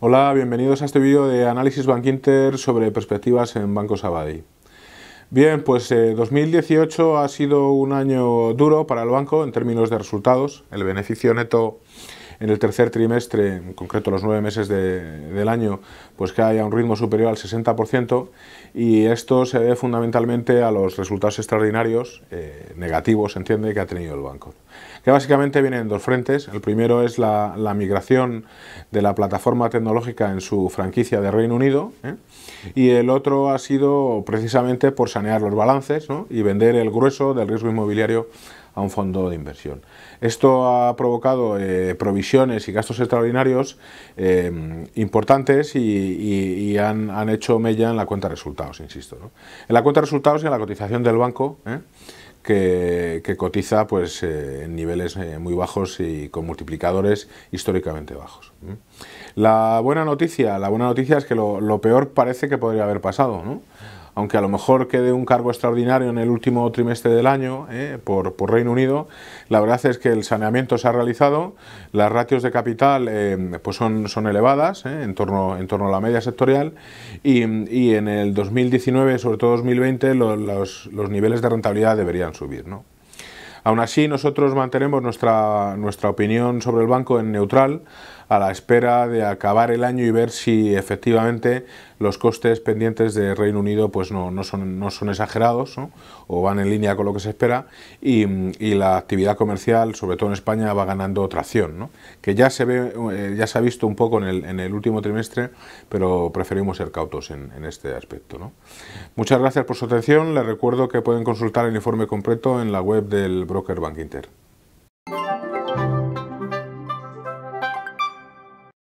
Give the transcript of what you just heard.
Hola, bienvenidos a este vídeo de análisis Inter sobre perspectivas en Banco Sabadell. Bien, pues 2018 eh, ha sido un año duro para el banco en términos de resultados. El beneficio neto en el tercer trimestre, en concreto los nueve meses del año, pues que haya un ritmo superior al 60% y esto se debe fundamentalmente a los resultados extraordinarios eh, negativos, se entiende, que ha tenido el banco. Que básicamente vienen en dos frentes. El primero es la, migración de la plataforma tecnológica en su franquicia de Reino Unido ¿eh? y el otro ha sido precisamente por sanear los balances y vender el grueso del riesgo inmobiliario a un fondo de inversión. Esto ha provocado eh, provisiones y gastos extraordinarios eh, importantes y, han, hecho mella en la cuenta de resultados, insisto. En la cuenta de resultados y en la cotización del banco. ¿eh? Que, cotiza pues, en niveles muy bajos y con multiplicadores históricamente bajos. La buena noticia, la buena noticia es que lo, peor parece que podría haber pasado, aunque a lo mejor quede un cargo extraordinario en el último trimestre del año eh, por, por, Reino Unido, la verdad es que el saneamiento se ha realizado, las ratios de capital eh, pues son, son elevadas, eh, en, torno, en torno a la media sectorial, y, y en el 2019, sobre todo 2020, los, los niveles de rentabilidad deberían subir. ¿no? Aún así, nosotros mantenemos nuestra, nuestra opinión sobre el banco en neutral, a la espera de acabar el año y ver si efectivamente los costes pendientes de Reino Unido pues no, son, no son exagerados o van en línea con lo que se espera y, la actividad comercial, sobre todo en España, va ganando tracción, ¿no? que ya se, ve, eh, ya se ha visto un poco en el, último trimestre, pero preferimos ser cautos en, este aspecto. Muchas gracias por su atención, les recuerdo que pueden consultar el informe completo en la web del broker Bank Inter.